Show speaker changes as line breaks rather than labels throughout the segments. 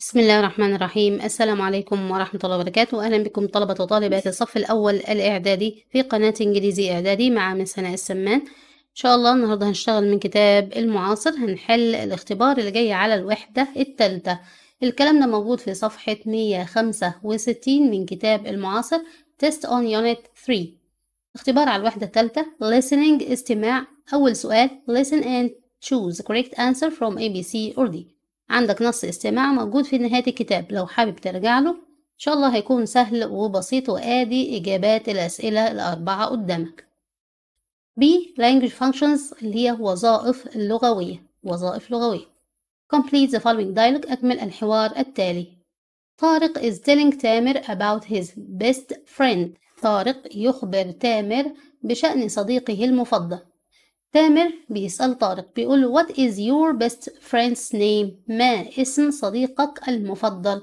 بسم الله الرحمن الرحيم السلام عليكم ورحمة الله وبركاته أهلا بكم طلبة وطالبات الصف الأول الإعدادي في قناة إنجليزي إعدادي مع مس هناء السمان إن شاء الله النهاردة هنشتغل من كتاب المعاصر هنحل الاختبار اللي جاي على الوحدة التالتة الكلام ده موجود في صفحة 165 من كتاب المعاصر Test on Unit 3 اختبار على الوحدة التالتة Listening استماع أول سؤال Listen and choose correct answer from A, B, C or D عندك نص استماع موجود في نهاية الكتاب لو حابب ترجع له إن شاء الله هيكون سهل وبسيط وآدي إجابات الأسئلة الأربعة قدامك B Language Functions اللي هي وظائف اللغوية وظائف لغوية Complete the following dialogue أكمل الحوار التالي طارق is telling تامر about his best friend طارق يخبر تامر بشأن صديقه المفضل تامر بيسأل طارق بيقول له what is your best friend's name ما اسم صديقك المفضل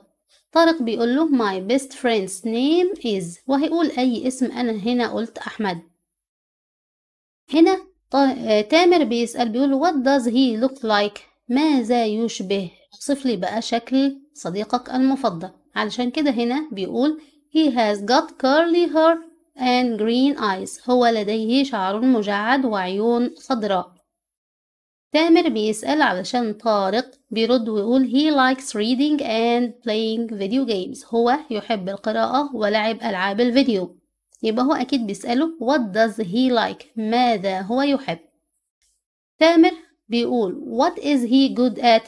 طارق بيقول له my best friend's name is وهيقول أي اسم أنا هنا قلت أحمد هنا تامر بيسأل بيقول له what does he look like ماذا يشبه اوصف لي بقى شكل صديقك المفضل علشان كده هنا بيقول he has got curly hair and green eyes هو لديه شعر مجعد وعيون خضراء تامر بيسأل علشان طارق بيرد ويقول he likes reading and playing video games هو يحب القراءة ولعب ألعاب الفيديو يبقى هو أكيد بيسأله what does he like ماذا هو يحب تامر بيقول what is he good at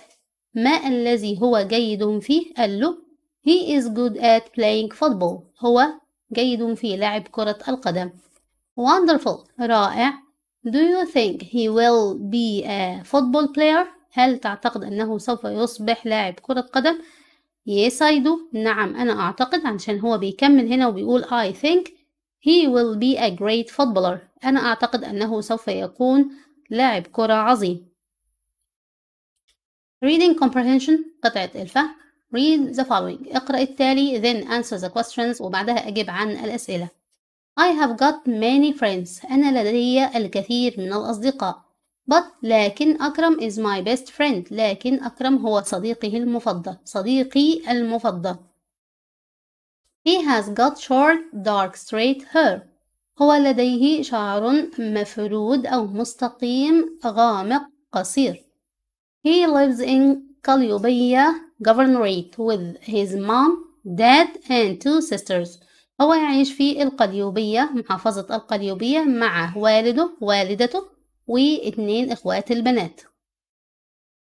ما الذي هو جيد فيه قال له he is good at playing football هو جيد في لعب كرة القدم wonderful رائع do you think he will be a football player هل تعتقد أنه سوف يصبح لاعب كرة قدم yes I do نعم أنا أعتقد عشان هو بيكمل هنا وبيقول I think he will be a great footballer أنا أعتقد أنه سوف يكون لاعب كرة عظيم reading comprehension قطعة الفهم Read the following اقرأ التالي then answer the questions وبعدها أجب عن الأسئلة I have got many friends أنا لدي الكثير من الأصدقاء but لكن أكرم is my best friend لكن أكرم هو صديقه المفضل صديقي المفضل He has got short dark straight hair هو لديه شعر مفرود أو مستقيم غامق قصير He lives in قليوبية governorate with his mom, dad and two sisters هو يعيش في القليوبية محافظة القليوبية مع والده والدته واتنين إخوات البنات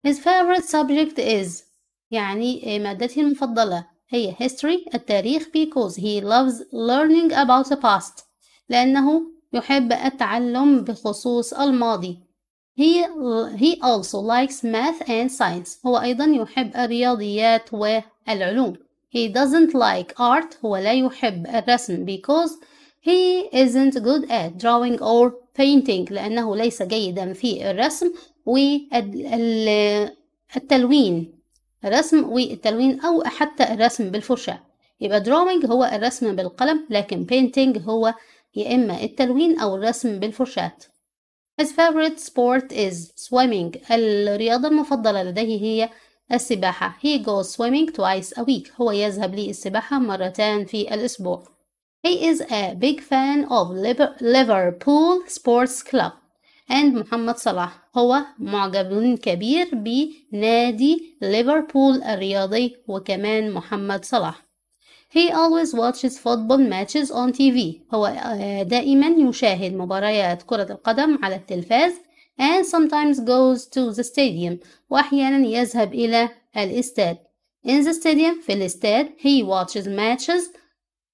His favorite subject is يعني مادته المفضلة هي history التاريخ because he loves learning about the past لأنه يحب التعلم بخصوص الماضي He, he also likes math and science هو أيضا يحب الرياضيات والعلوم He doesn't like art هو لا يحب الرسم because he isn't good at drawing or painting لأنه ليس جيدا في الرسم والتلوين الرسم والتلوين أو حتى الرسم بالفرشاة يبقى drawing هو الرسم بالقلم لكن painting هو يا إما التلوين أو الرسم بالفرشاة His favorite sport is swimming. الرياضة المفضلة لديه هي السباحة. He goes swimming twice a week. هو يذهب للسباحة مرتان في الأسبوع. He is a big fan of Liverpool Sports Club. and محمد صلاح هو معجب كبير بنادي ليفربول الرياضي وكمان محمد صلاح He always watches football matches on TV. هو آه، دائما يشاهد مباريات كرة القدم على التلفاز and sometimes goes to the stadium وأحيانا يذهب إلى الاستاد. In the stadium في الاستاد he watches matches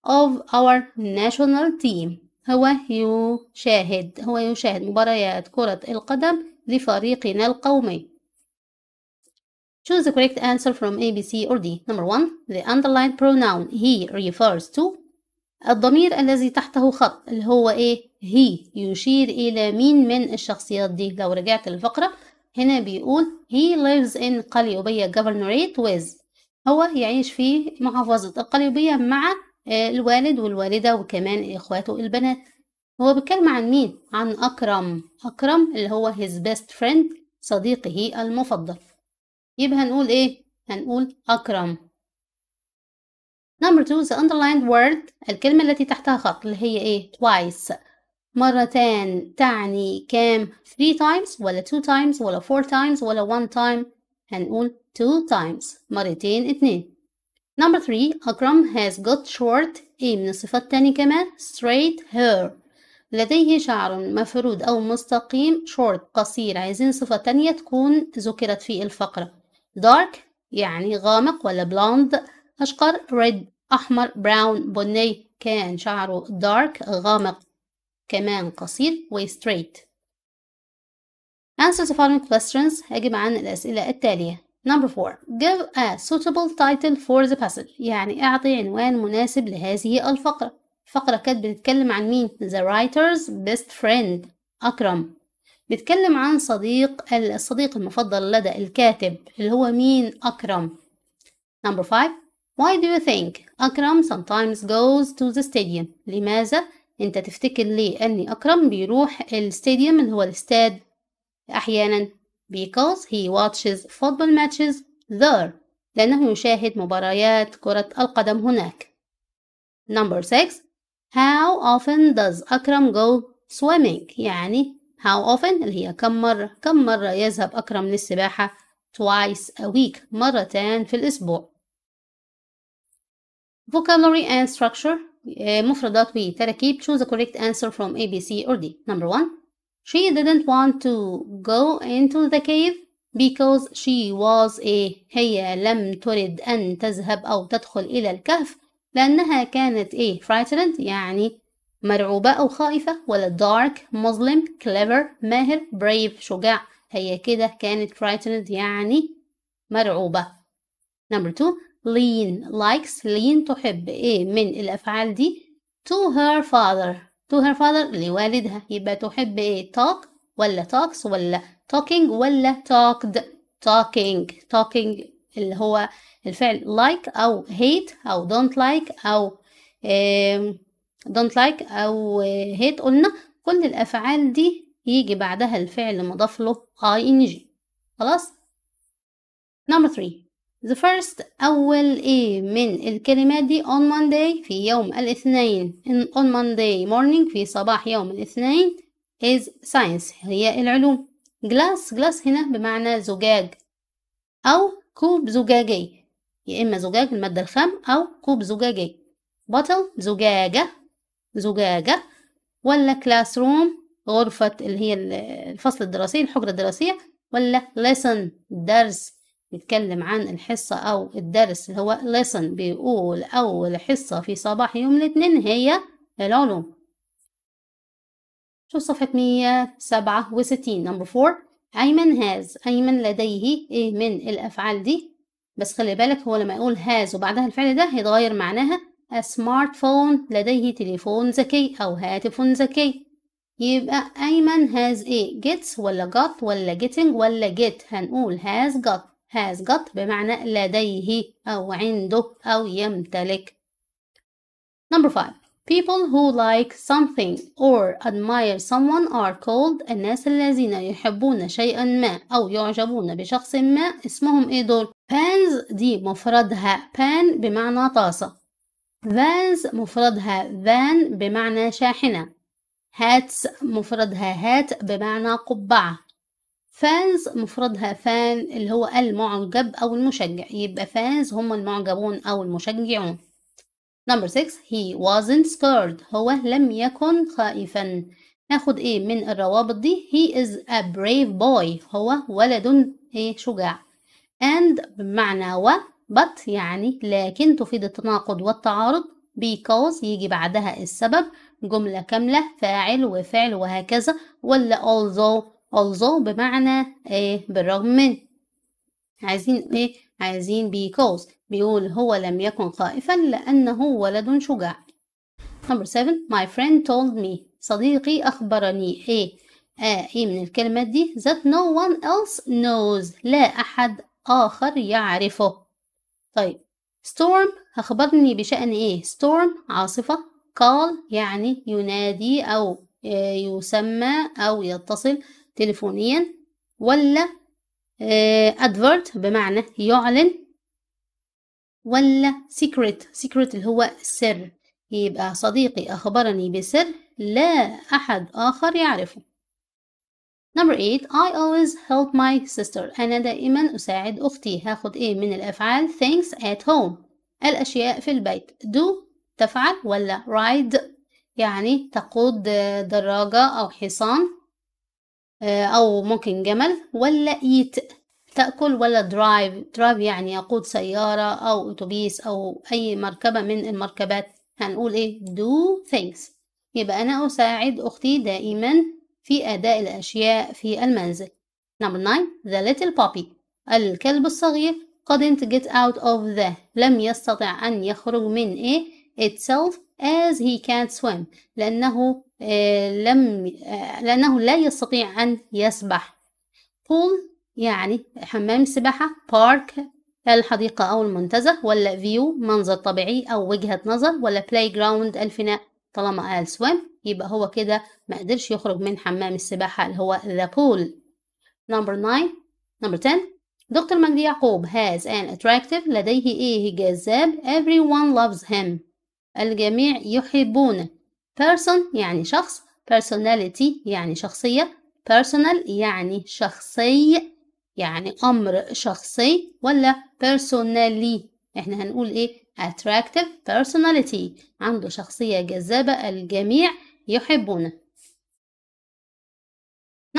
of our national team. هو يشاهد هو يشاهد مباريات كرة القدم لفريقنا القومي. Choose the correct answer from A, B, C or D. Number one, The underlined pronoun he refers to الضمير الذي تحته خط اللي هو ايه he يشير إلى مين من الشخصيات دي لو رجعت الفقرة هنا بيقول he lives in قليوبية governorate with هو يعيش في محافظة القليوبية مع آه، الوالد والوالدة وكمان إخواته البنات هو بيتكلم عن مين؟ عن أكرم أكرم اللي هو his best friend صديقه المفضل يبقى هنقول ايه هنقول اكرم number two the underlined word الكلمة التي تحتها خط اللي هي ايه twice مرتان تعني كام three times ولا two times ولا four times ولا one time هنقول two times مرتين اتنين number three أكرم has got short ايه من الصفات تاني كمان straight hair لديه شعر مفرود أو مستقيم short قصير عايزين صفة تانية تكون ذكرت في الفقرة dark يعني غامق ولا بلوند أشقر red أحمر brown بني كان شعره dark غامق كمان قصير و straight Answer the following questions أجب عن الأسئلة التالية Number 4 Give a suitable title for the passage يعني أعطي عنوان مناسب لهذه الفقرة الفقرة كانت بتتكلم عن مين؟ The writer's best friend أكرم بتكلم عن صديق الصديق المفضل لدى الكاتب اللي هو مين أكرم number five why do you think أكرم sometimes goes to the stadium لماذا أنت تفتكر ليه أن أكرم بيروح الستاديوم اللي هو الاستاد أحيانا because he watches football matches there لأنه يشاهد مباريات كرة القدم هناك number six how often does أكرم go swimming يعني How often اللي هي كم مرة كم مرة يذهب أكرم للسباحة twice a week مرتان في الأسبوع Vocabulary and structure مفردات وتراكيب choose the correct answer from A, B, C or D number one she didn't want to go into the cave because she was a هي لم ترد أن تذهب أو تدخل إلى الكهف لأنها كانت a frightened يعني مرعوبة أو خائفة ولا dark مظلم clever ماهر brave شجاع هي كده كانت frightened يعني مرعوبة number two lean likes lean تحب ايه من الأفعال دي to her father to her father لوالدها يبقى تحب ايه talk ولا talks ولا talking ولا talked talking talking اللي هو الفعل like أو hate أو don't like أو إيه don't like أو hate قلنا كل الأفعال دي يجي بعدها الفعل مضاف له ing خلاص number 3 the first أول إيه من الكلمات دي on Monday في يوم الاثنين in on Monday morning في صباح يوم الاثنين is science هي العلوم glass glass هنا بمعنى زجاج أو كوب زجاجي يا إما زجاج المادة الخام أو كوب زجاجي بطل زجاجة زجاجة ولا كلاس روم غرفة اللي هي الفصل الدراسي الحجرة الدراسية ولا lesson درس نتكلم عن الحصة أو الدرس اللي هو lesson بيقول أول حصة في صباح يوم الاثنين هي العلوم شوف صفحة مية سبعة وستين نمبر فور أيمن هاز أيمن لديه إيه من الأفعال دي بس خلي بالك هو لما يقول هاز وبعدها الفعل ده هيتغير معناها آه، a فون لديه تليفون ذكي أو هاتف ذكي يبقى أيمن has a gets ولا got ولا getting ولا get هنقول has got has got بمعنى لديه أو عنده أو يمتلك number five people who like something or admire someone are called الناس الذين يحبون شيئا ما أو يعجبون بشخص ما اسمهم إيه دول pans دي مفردها pan بمعنى طاسة vans مفردها van بمعنى شاحنة hats مفردها هات بمعنى قبعة fans مفردها فان اللي هو المعجب أو المشجع يبقى fans هم المعجبون أو المشجعون number 6 he wasn't scared هو لم يكن خائفا ناخد ايه من الروابط دي he is a brave boy هو ولد ايه شجاع and بمعنى و but يعني لكن تفيد التناقض والتعارض because يجي بعدها السبب جملة كاملة فاعل وفعل وهكذا ولا although although بمعنى ايه بالرغم من عايزين ايه عايزين because بيقول هو لم يكن خائفا لأنه ولد شجاع number 7 my friend told me صديقي أخبرني ايه آه ايه من الكلمات دي that no one else knows لا أحد آخر يعرفه طيب storm أخبرني بشأن إيه storm عاصفة call يعني ينادي أو آه، يسمى أو يتصل تليفونيا ولا آه، advert بمعنى يعلن ولا secret secret اللي هو السر يبقى صديقي أخبرني بسر لا أحد آخر يعرفه number 8 I always help my sister أنا دائما أساعد أختي هاخد إيه من الأفعال things at home الأشياء في البيت do تفعل ولا ride يعني تقود آه، دراجة أو حصان آه، أو ممكن جمل ولا eat تأكل ولا drive drive يعني يقود سيارة أو أتوبيس أو أي مركبة من المركبات هنقول إيه do things يبقى أنا أساعد أختي دائما في أداء الأشياء في المنزل. Number nine, The little puppy الكلب الصغير couldn't get out of the لم يستطع أن يخرج من إيه itself as he can't swim لأنه آه، لم آه، لأنه لا يستطيع أن يسبح. pool يعني حمام السباحة park الحديقة أو المنتزه ولا view منظر طبيعي أو وجهة نظر ولا playground الفناء طالما قال swim يبقى هو كده ما قدرش يخرج من حمام السباحة اللي هو the pool number 9 number 10 دكتور مجدي يعقوب has an attractive لديه ايه جذاب everyone loves him الجميع يحبونه person يعني شخص personality يعني شخصية personal يعني شخصي يعني أمر شخصي ولا personally احنا هنقول ايه attractive personality عنده شخصية جذابة الجميع يحبونه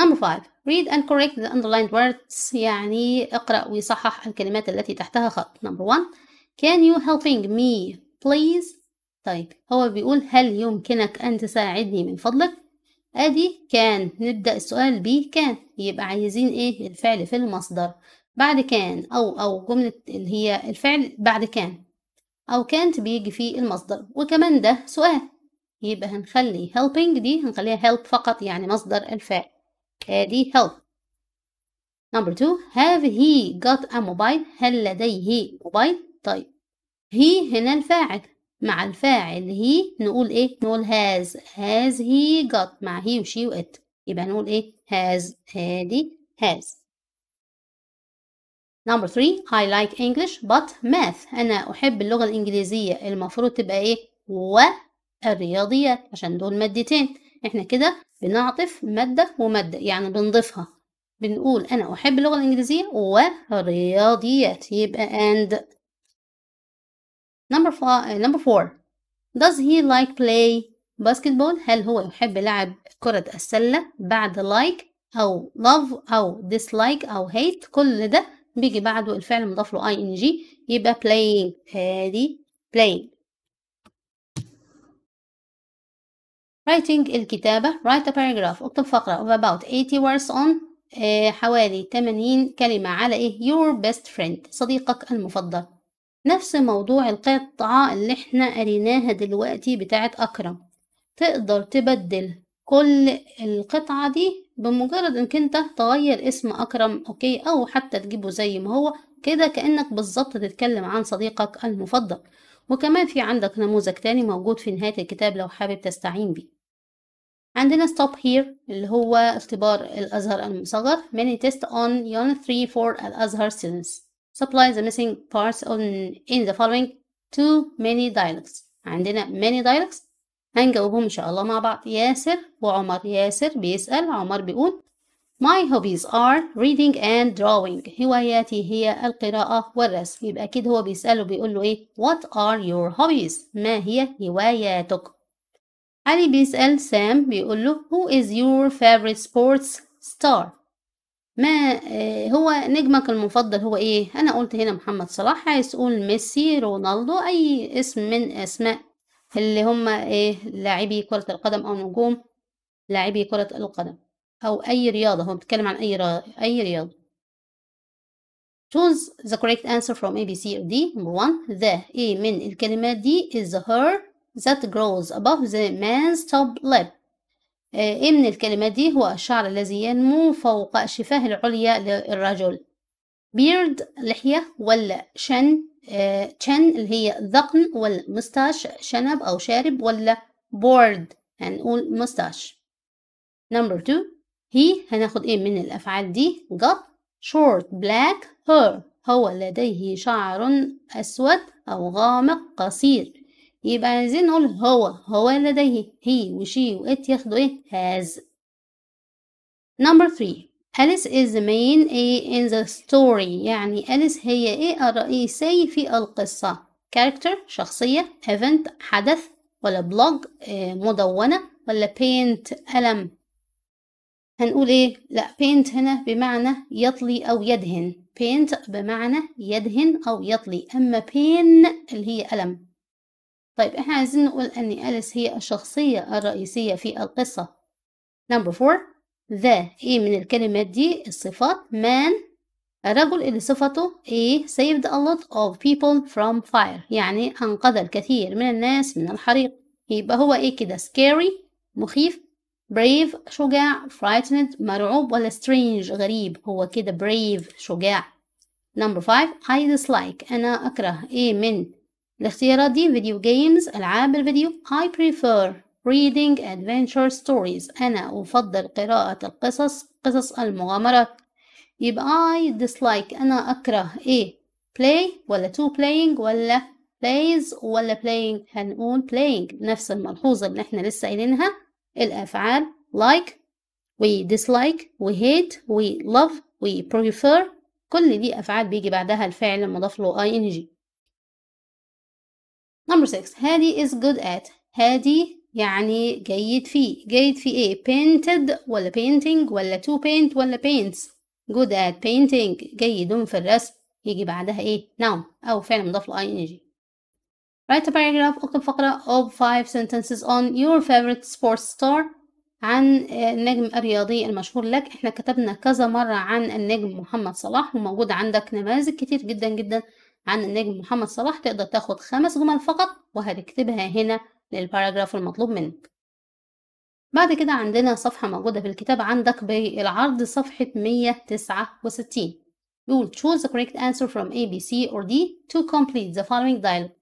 Number 5 read and correct the underlined words يعني اقرأ ويصحح الكلمات التي تحتها خط Number 1 can you helping me please طيب هو بيقول هل يمكنك أن تساعدني من فضلك أدي كان نبدأ السؤال ب كان يبقى عايزين إيه الفعل في المصدر بعد كان أو أو جملة اللي هي الفعل بعد كان أو كانت بيجي في المصدر وكمان ده سؤال يبقى هنخلي helping دي هنخليها help فقط يعني مصدر الفعل ادي help number two have he got a mobile هل لديه موبايل طيب he هنا الفاعل مع الفاعل he نقول ايه نقول has has he got مع he وشي وات يبقى نقول ايه has ادي has Number 3 I like English but math أنا أحب اللغة الإنجليزية المفروض تبقى إيه والرياضيات عشان دول مادتين إحنا كده بنعطف مادة ومادة يعني بنضيفها بنقول أنا أحب اللغة الإنجليزية والرياضيات يبقى and number five آه، number four does he like play basketball هل هو يحب لعب كرة السلة بعد like أو love أو dislike أو hate كل ده بيجي بعده الفعل مضاف له اي ان جي يبقى playing هادي playing writing الكتابة write a paragraph اكتب فقرة of about 80 words on آه حوالي 80 كلمة على ايه your best friend صديقك المفضل نفس موضوع القطعة اللي احنا قريناها دلوقتي بتاعت أكرم تقدر تبدل كل القطعة دي بمجرد انك انت تغير اسم اكرم اوكي او حتى تجيبه زي ما هو كده كأنك بالظبط تتكلم عن صديقك المفضل وكمان في عندك نموذج تاني موجود في نهاية الكتاب لو حابب تستعين بيه عندنا stop here اللي هو اختبار الأزهر المصغر many test on unit 3 for الأزهر students supply the missing parts on in the following two many dialects عندنا many dialects هنجاوبهم إن شاء الله مع بعض ياسر وعمر ياسر بيسأل عمر بيقول My hobbies are reading and drawing هواياتي هي القراءة والرسم يبقى أكيد هو بيسأله بيقول له إيه What are your hobbies ما هي هواياتك علي بيسأل سام بيقول له Who is your favorite sports star ما آه، هو نجمك المفضل هو ايه انا قلت هنا محمد صلاح عايز تقول ميسي رونالدو اي اسم من اسماء اللي هم ايه لاعبي كرة القدم او نجوم لاعبي كرة القدم او اي رياضة هو بيتكلم عن اي رياضة اي رياضة choose the correct answer from A B C or D number one the A من الكلمات دي is the hair that grows above the man's top lip آه، A من الكلمات دي هو الشعر الذي ينمو فوق الشفاه العليا للرجل beard لحية ولا شن تشن آه، اللي هي ذقن ولا مستاش شنب أو شارب ولا بورد هنقول مستاش نمبر 2 هي هناخد ايه من الأفعال دي got short black hair هو لديه شعر أسود أو غامق قصير يبقى عايزين نقول هو هو لديه هي وشي وات ياخدوا ايه has number 3 أليس is the main A in the story يعني أليس هي إيه الرئيسي في القصة character شخصية event حدث ولا blog آه، مدونة ولا paint ألم هنقول إيه لا paint هنا بمعنى يطلي أو يدهن paint بمعنى يدهن أو يطلي أما pain اللي هي ألم طيب إحنا عايزين نقول أن أليس هي الشخصية الرئيسية في القصة number four ذا ايه من الكلمات دي الصفات مان الرجل اللي صفته ايه saved a lot of people from fire يعني أنقذ الكثير من الناس من الحريق يبقى هو ايه كده scary مخيف brave شجاع frightened مرعوب ولا strange غريب هو كده brave شجاع number five I dislike أنا أكره ايه من الاختيارات دي فيديو جيمز ألعاب الفيديو I prefer reading adventure stories أنا أفضل قراءة القصص قصص المغامرات يبقى I dislike أنا أكره إيه play ولا to playing ولا plays ولا playing هنقول playing نفس الملحوظة اللي احنا لسه قايلينها الأفعال like we dislike we hate we love we prefer كل دي أفعال بيجي بعدها الفعل المضاف له ing Number 6 هادي is good at هادي يعني جيد فيه جيد في ايه painted ولا painting ولا to paint ولا paints good at painting جيد في الرسم يجي بعدها ايه noun او فعل مضاف له ing write a paragraph اكتب فقرة of five sentences on your favorite sports star عن آه، النجم الرياضي المشهور لك احنا كتبنا كذا مرة عن النجم محمد صلاح وموجود عندك نماذج كتير جدا جدا عن النجم محمد صلاح تقدر تاخد خمس جمل فقط وهتكتبها هنا للباراجراف المطلوب منك بعد كده عندنا صفحة موجودة في الكتاب عندك بالعرض صفحة 169 بيقول choose the correct answer from A, B, C or D to complete the following dialogue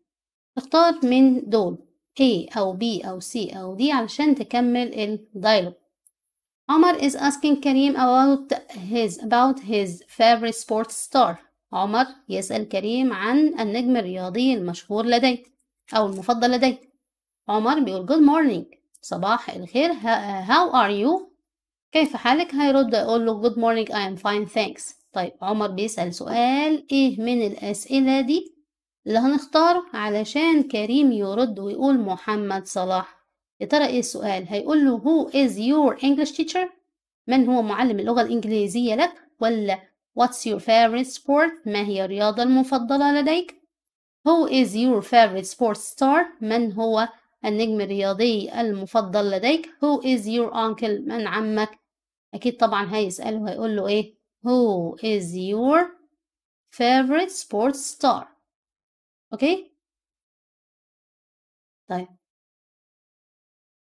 اختار من دول A أو B أو C أو D علشان تكمل ال dialogue عمر is asking كريم about his about his favorite sports star عمر يسأل كريم عن النجم الرياضي المشهور لديه أو المفضل لديه عمر بيقول good morning صباح الخير how are you كيف حالك هيرد يقول له good morning I am fine thanks طيب عمر بيسأل سؤال ايه من الأسئلة دي اللي هنختاره علشان كريم يرد ويقول محمد صلاح يا ترى ايه السؤال هيقول له who is your English teacher من هو معلم اللغة الإنجليزية لك ولا what's your favorite sport ما هي الرياضة المفضلة لديك who is your favorite sports star من هو النجم الرياضي المفضل لديك who is your uncle من عمك أكيد طبعا هيسأله هيقول له إيه who is your favorite sports star أوكي طيب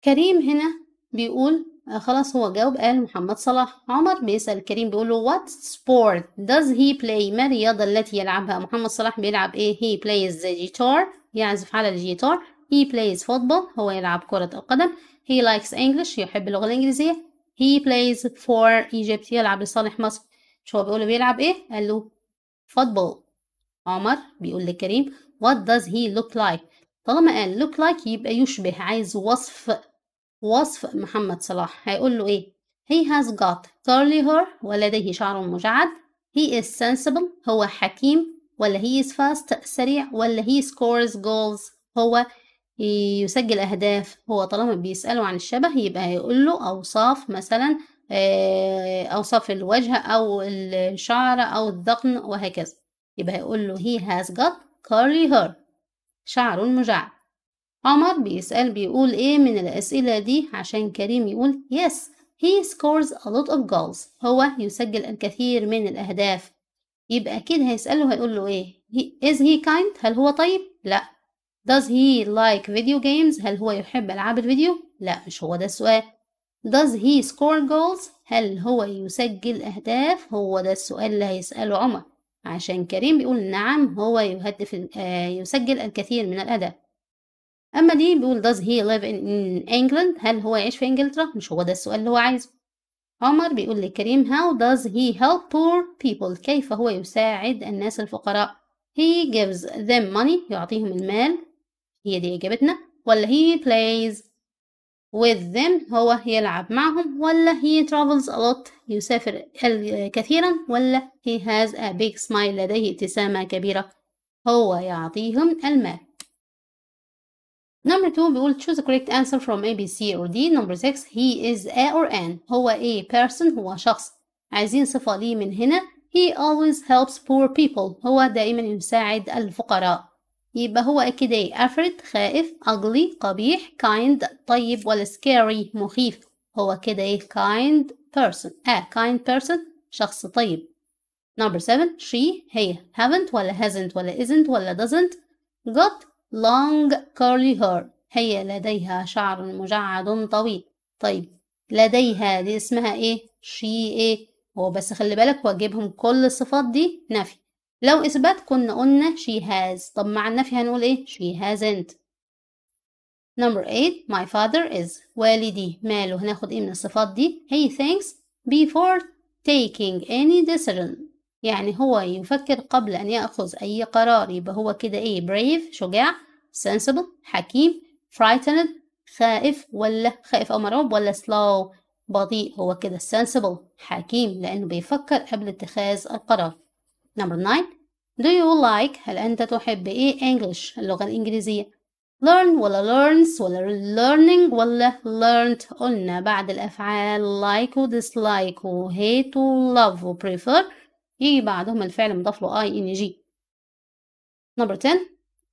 كريم هنا بيقول آه، خلاص هو جاوب قال محمد صلاح عمر بيسأل كريم بيقول له what sport does he play ما الرياضة التي يلعبها محمد صلاح بيلعب ايه he plays the guitar يعزف على الجيتار he plays football هو يلعب كرة القدم he likes English يحب اللغة الإنجليزية he plays for Egypt يلعب لصالح مصر شو هو بيقول له بيلعب إيه قال له football عمر بيقول لكريم what does he look like طالما قال look like يبقى يشبه عايز وصف وصف محمد صلاح هيقول له إيه he has got curly hair ولديه شعر مجعد he is sensible هو حكيم ولا he is fast سريع ولا he scores goals هو يسجل أهداف هو طالما بيسأله عن الشبه يبقى هيقول له أوصاف مثلا آه، أوصاف الوجه أو الشعر أو الذقن وهكذا يبقى هيقول له he has got curly hair شعر مجعد عمر بيسأل بيقول إيه من الأسئلة دي عشان كريم يقول yes he scores a lot of goals هو يسجل الكثير من الأهداف يبقى أكيد هيسأله هيقول له إيه is he kind هل هو طيب؟ لأ Does he like video games؟ هل هو يحب ألعاب الفيديو؟ لا مش هو ده السؤال. Does he score goals؟ هل هو يسجل أهداف؟ هو ده السؤال اللي هيسأله عمر. عشان كريم بيقول نعم هو يهدف آه يسجل الكثير من الأهداف. أما دي بيقول does he live in England؟ هل هو يعيش في إنجلترا؟ مش هو ده السؤال اللي هو عايزه. عمر بيقول لكريم how does he help poor people؟ كيف هو يساعد الناس الفقراء؟ He gives them money يعطيهم المال هي دي إجابتنا ولا he plays with them هو يلعب معهم ولا he travels a lot يسافر كثيرا ولا he has a big smile لديه ابتسامة كبيرة هو يعطيهم المال Number 2 بيقول choose the correct answer from A, B, C or D Number 6 he is a or an هو a person هو شخص عايزين صفة ليه من هنا he always helps poor people هو دائما يساعد الفقراء يبقى هو أكيد ايه afraid خائف ugly قبيح kind طيب ولا scary مخيف هو كده ايه kind person آه kind person شخص طيب number 7 she هي haven't ولا hasn't ولا isn't ولا doesn't got long curly hair هي لديها شعر مجعد طويل طيب لديها دي اسمها ايه she ايه هو بس خلي بالك واجيبهم كل الصفات دي نفي لو إثبات كنا قلنا she has طب مع النفي هنقول إيه she hasn't number eight my father is والدي ماله هناخد إيه من الصفات دي he thinks before taking any decision يعني هو يفكر قبل أن يأخذ أي قرار يبقى هو كده إيه brave شجاع sensible حكيم frightened خائف ولا خائف أو مرعوب ولا slow بطيء هو كده sensible حكيم لأنه بيفكر قبل اتخاذ القرار Number 9 Do you like هل أنت تحب إيه English اللغة الإنجليزية learn ولا learns ولا learning ولا learned قلنا بعد الأفعال like و dislike و hate و love و prefer يجي بعدهم الفعل مضاف له ing number 10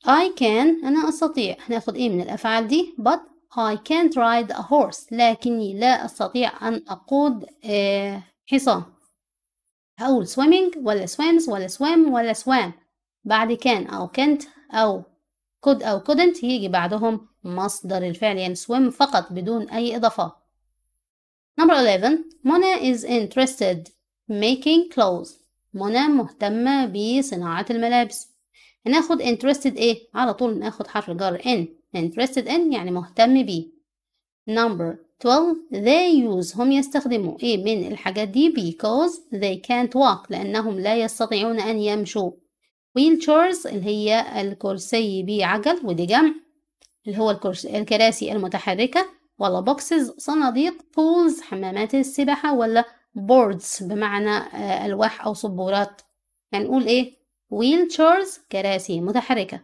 I can أنا أستطيع هناخد إيه من الأفعال دي but I can't ride a horse لكني لا أستطيع أن أقود آه، حصان هقول swimming ولا swims ولا swim ولا swam بعد كان أو كنت أو could أو couldn't يجي بعدهم مصدر الفعل يعني swim فقط بدون أي إضافات Number 11 Mona is interested making clothes منى مهتمة بصناعة الملابس هناخد interested ايه على طول ناخد حرف جر in interested in يعني مهتم بيه number 12 they use هم يستخدموا ايه من الحاجات دي because they can't walk لأنهم لا يستطيعون أن يمشوا wheelchairs اللي هي الكرسي بعجل ودي جمع اللي هو الكرسي الكراسي المتحركة ولا boxes صناديق pools حمامات السباحة ولا boards بمعنى آه، ألواح أو صبورات هنقول إيه wheelchairs كراسي متحركة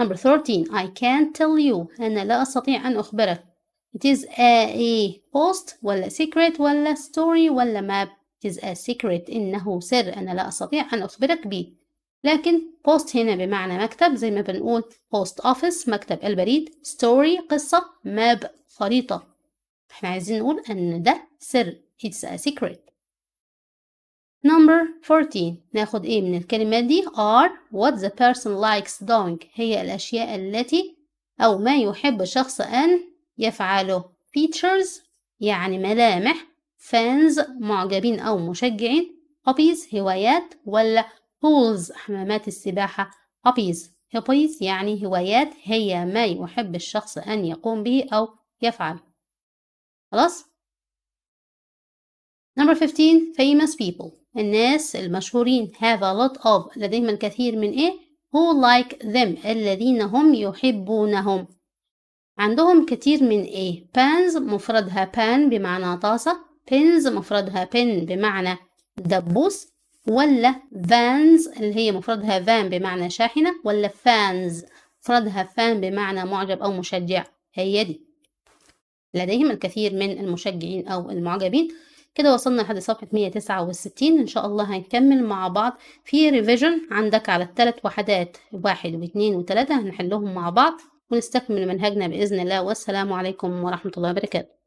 number 13 I can't tell you أنا لا أستطيع أن أخبرك It is a a post ولا secret ولا story ولا map. It is a secret. إنه سر أنا لا أستطيع أن أخبرك به. لكن post هنا بمعنى مكتب زي ما بنقول post office مكتب البريد story قصة map خريطة. احنا عايزين نقول أن ده سر. It's a secret. Number 14 ناخد ايه من الكلمات دي are what the person likes doing هي الأشياء التي أو ما يحب شخص أن يفعله features يعني ملامح fans معجبين أو مشجعين hobbies هوايات ولا pools حمامات السباحة hobbies hobbies يعني هوايات هي ما يحب الشخص أن يقوم به أو يفعل خلاص number 15 famous people الناس المشهورين have a lot of لديهم الكثير من إيه who like them الذين هم يحبونهم عندهم كتير من ايه بانز مفردها بان بمعنى طاسة بينز مفردها بين بمعنى دبوس ولا فانز اللي هي مفردها فان بمعنى شاحنة ولا فانز مفردها فان بمعنى معجب أو مشجع هي دي لديهم الكثير من المشجعين أو المعجبين كده وصلنا لحد صفحة 169 إن شاء الله هنكمل مع بعض في ريفيجن عندك على الثلاث وحدات واحد واثنين وثلاثة هنحلهم مع بعض ونستكمل منهجنا بإذن الله والسلام عليكم ورحمة الله وبركاته